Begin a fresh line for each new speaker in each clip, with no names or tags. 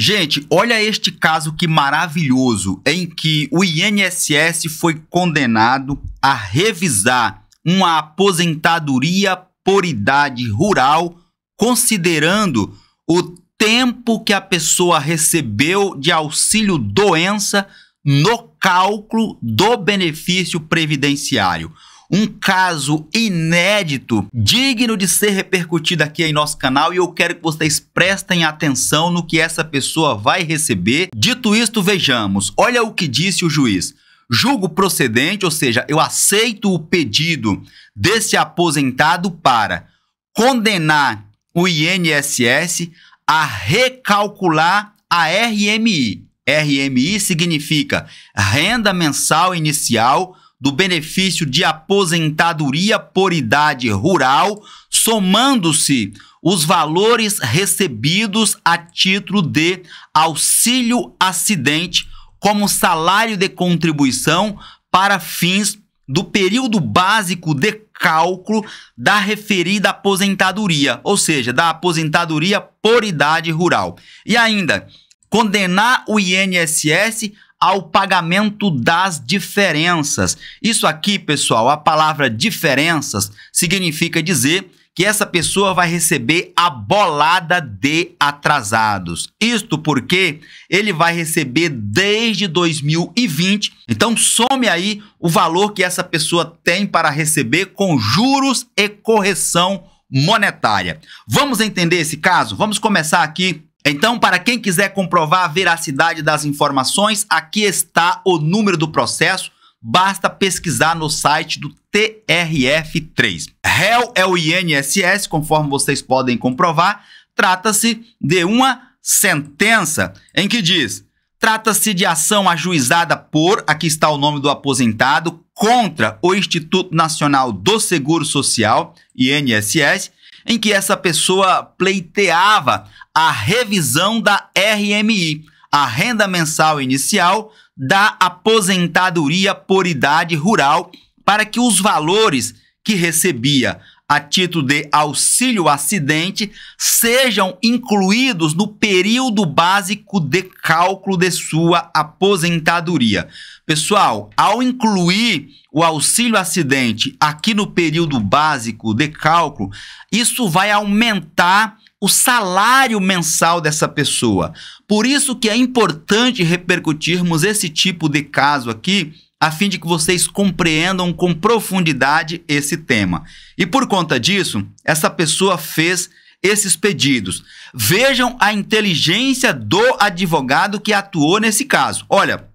Gente, olha este caso que maravilhoso em que o INSS foi condenado a revisar uma aposentadoria por idade rural, considerando o tempo que a pessoa recebeu de auxílio doença no cálculo do benefício previdenciário um caso inédito, digno de ser repercutido aqui em nosso canal e eu quero que vocês prestem atenção no que essa pessoa vai receber. Dito isto, vejamos. Olha o que disse o juiz. Julgo procedente, ou seja, eu aceito o pedido desse aposentado para condenar o INSS a recalcular a RMI. RMI significa renda mensal inicial do benefício de aposentadoria por idade rural, somando-se os valores recebidos a título de auxílio acidente como salário de contribuição para fins do período básico de cálculo da referida aposentadoria, ou seja, da aposentadoria por idade rural. E ainda, condenar o INSS ao pagamento das diferenças. Isso aqui, pessoal, a palavra diferenças significa dizer que essa pessoa vai receber a bolada de atrasados. Isto porque ele vai receber desde 2020. Então some aí o valor que essa pessoa tem para receber com juros e correção monetária. Vamos entender esse caso? Vamos começar aqui então, para quem quiser comprovar a veracidade das informações, aqui está o número do processo. Basta pesquisar no site do TRF3. Réu é o INSS, conforme vocês podem comprovar. Trata-se de uma sentença em que diz: trata-se de ação ajuizada por, aqui está o nome do aposentado, contra o Instituto Nacional do Seguro Social, INSS, em que essa pessoa pleiteava a revisão da RMI, a renda mensal inicial da aposentadoria por idade rural, para que os valores que recebia a título de auxílio acidente sejam incluídos no período básico de cálculo de sua aposentadoria. Pessoal, ao incluir o auxílio acidente aqui no período básico de cálculo, isso vai aumentar o salário mensal dessa pessoa. Por isso que é importante repercutirmos esse tipo de caso aqui a fim de que vocês compreendam com profundidade esse tema. E por conta disso, essa pessoa fez esses pedidos. Vejam a inteligência do advogado que atuou nesse caso. Olha,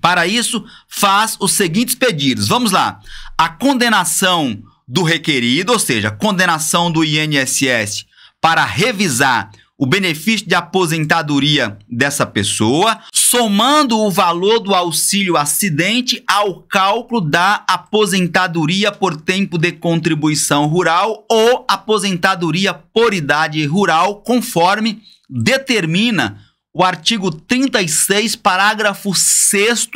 para isso, faz os seguintes pedidos. Vamos lá. A condenação do requerido, ou seja, condenação do INSS para revisar o benefício de aposentadoria dessa pessoa, somando o valor do auxílio acidente ao cálculo da aposentadoria por tempo de contribuição rural ou aposentadoria por idade rural, conforme determina o artigo 36, parágrafo 6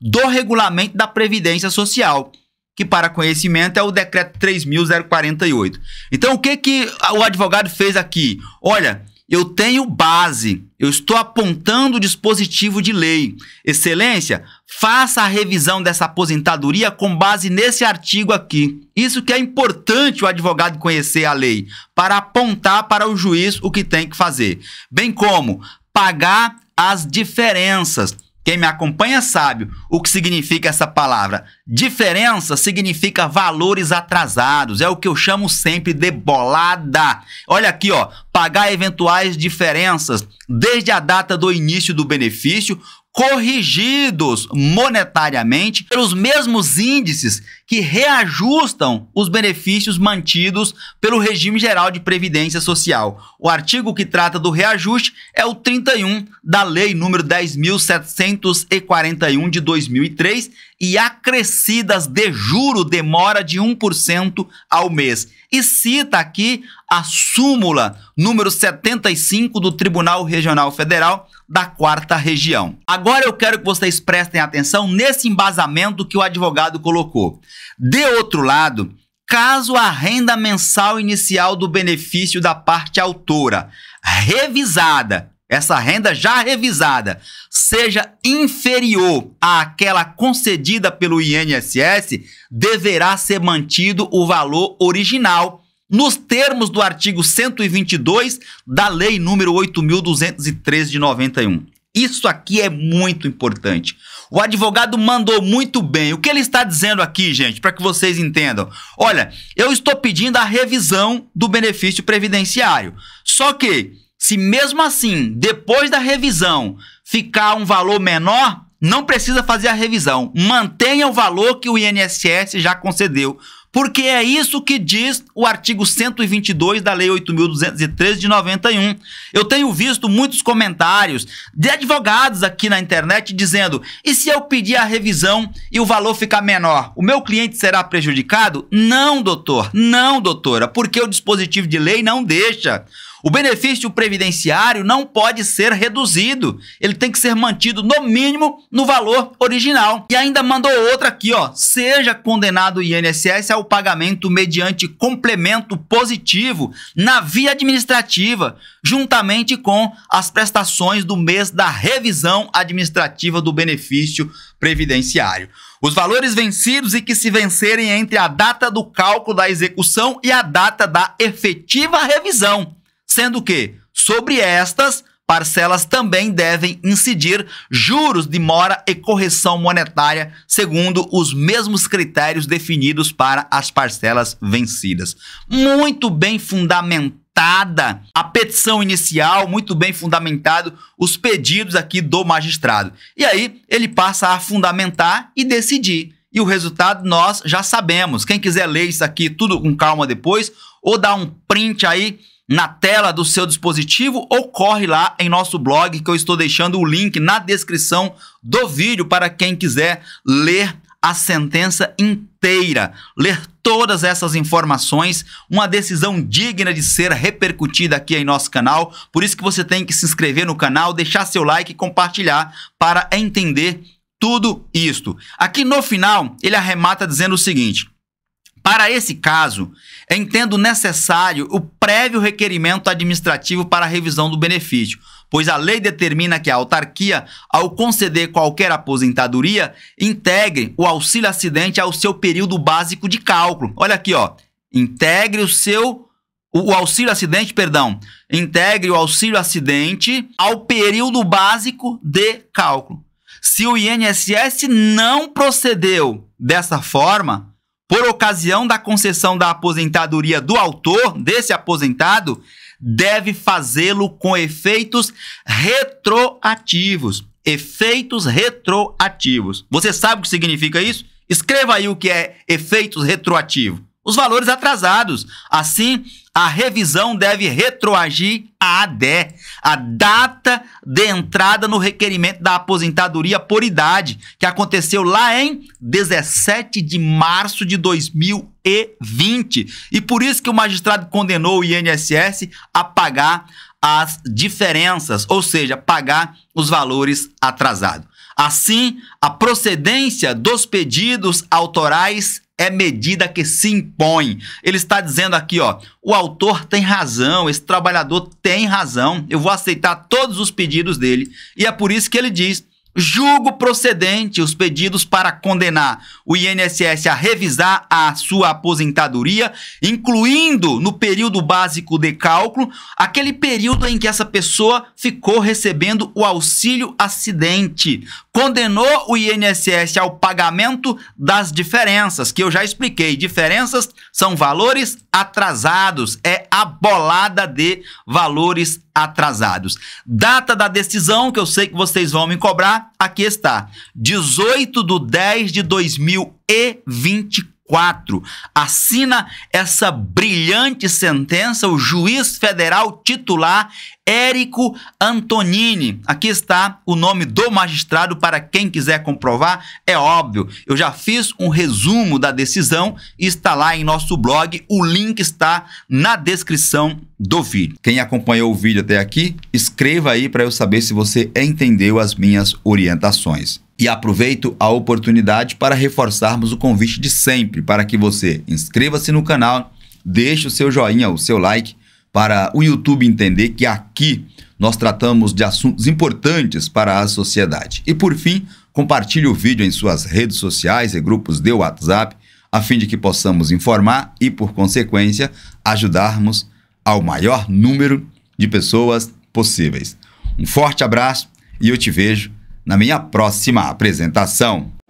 do regulamento da Previdência Social que para conhecimento é o decreto 3048. Então o que que o advogado fez aqui? Olha, eu tenho base, eu estou apontando o dispositivo de lei. Excelência, faça a revisão dessa aposentadoria com base nesse artigo aqui. Isso que é importante o advogado conhecer a lei, para apontar para o juiz o que tem que fazer. Bem como pagar as diferenças. Quem me acompanha sabe o que significa essa palavra. Diferença significa valores atrasados. É o que eu chamo sempre de bolada. Olha aqui, ó, pagar eventuais diferenças desde a data do início do benefício corrigidos monetariamente pelos mesmos índices que reajustam os benefícios mantidos pelo regime geral de previdência social. O artigo que trata do reajuste é o 31 da Lei número 10741 de 2003, e acrescidas de juro demora de 1% ao mês. E cita aqui a súmula número 75 do Tribunal Regional Federal da Quarta Região. Agora eu quero que vocês prestem atenção nesse embasamento que o advogado colocou. De outro lado, caso a renda mensal inicial do benefício da parte autora revisada essa renda já revisada seja inferior àquela concedida pelo INSS, deverá ser mantido o valor original, nos termos do artigo 122 da Lei número 8.213 de 91. Isso aqui é muito importante. O advogado mandou muito bem. O que ele está dizendo aqui, gente, para que vocês entendam? Olha, eu estou pedindo a revisão do benefício previdenciário. Só que se mesmo assim, depois da revisão, ficar um valor menor, não precisa fazer a revisão. Mantenha o valor que o INSS já concedeu. Porque é isso que diz o artigo 122 da Lei 8.213 de 91. Eu tenho visto muitos comentários de advogados aqui na internet dizendo: e se eu pedir a revisão e o valor ficar menor, o meu cliente será prejudicado? Não, doutor, não, doutora, porque o dispositivo de lei não deixa. O benefício previdenciário não pode ser reduzido. Ele tem que ser mantido, no mínimo, no valor original. E ainda mandou outra aqui, ó. Seja condenado o INSS ao pagamento mediante complemento positivo na via administrativa, juntamente com as prestações do mês da revisão administrativa do benefício previdenciário. Os valores vencidos e que se vencerem entre a data do cálculo da execução e a data da efetiva revisão sendo que sobre estas parcelas também devem incidir juros de mora e correção monetária, segundo os mesmos critérios definidos para as parcelas vencidas. Muito bem fundamentada a petição inicial, muito bem fundamentado os pedidos aqui do magistrado. E aí ele passa a fundamentar e decidir. E o resultado nós já sabemos. Quem quiser ler isso aqui tudo com calma depois, ou dá um print aí na tela do seu dispositivo ou corre lá em nosso blog que eu estou deixando o link na descrição do vídeo para quem quiser ler a sentença inteira, ler todas essas informações, uma decisão digna de ser repercutida aqui em nosso canal. Por isso que você tem que se inscrever no canal, deixar seu like e compartilhar para entender tudo isto. Aqui no final, ele arremata dizendo o seguinte: para esse caso, entendo necessário o prévio requerimento administrativo para a revisão do benefício, pois a lei determina que a autarquia, ao conceder qualquer aposentadoria, integre o auxílio acidente ao seu período básico de cálculo. Olha aqui, ó. Integre o seu o auxílio acidente, perdão, integre o auxílio acidente ao período básico de cálculo. Se o INSS não procedeu dessa forma, por ocasião da concessão da aposentadoria do autor, desse aposentado, deve fazê-lo com efeitos retroativos. Efeitos retroativos. Você sabe o que significa isso? Escreva aí o que é efeitos retroativos os valores atrasados. Assim, a revisão deve retroagir à ADE, a data de entrada no requerimento da aposentadoria por idade, que aconteceu lá em 17 de março de 2020. E por isso que o magistrado condenou o INSS a pagar as diferenças, ou seja, pagar os valores atrasados. Assim, a procedência dos pedidos autorais é medida que se impõe. Ele está dizendo aqui, ó, o autor tem razão, esse trabalhador tem razão, eu vou aceitar todos os pedidos dele. E é por isso que ele diz: Julgo procedente os pedidos para condenar o INSS a revisar a sua aposentadoria, incluindo no período básico de cálculo aquele período em que essa pessoa ficou recebendo o auxílio acidente. Condenou o INSS ao pagamento das diferenças, que eu já expliquei. Diferenças são valores atrasados, é a bolada de valores atrasados. Data da decisão, que eu sei que vocês vão me cobrar aqui está. 18 de 10 de 2024. Assina essa brilhante sentença o juiz federal titular Érico Antonini. Aqui está o nome do magistrado para quem quiser comprovar. É óbvio, eu já fiz um resumo da decisão, está lá em nosso blog, o link está na descrição do vídeo. Quem acompanhou o vídeo até aqui, escreva aí para eu saber se você entendeu as minhas orientações. E aproveito a oportunidade para reforçarmos o convite de sempre para que você inscreva-se no canal, deixe o seu joinha, o seu like para o YouTube entender que aqui nós tratamos de assuntos importantes para a sociedade. E por fim, compartilhe o vídeo em suas redes sociais e grupos de WhatsApp, a fim de que possamos informar e, por consequência, ajudarmos ao maior número de pessoas possíveis. Um forte abraço e eu te vejo na minha próxima apresentação.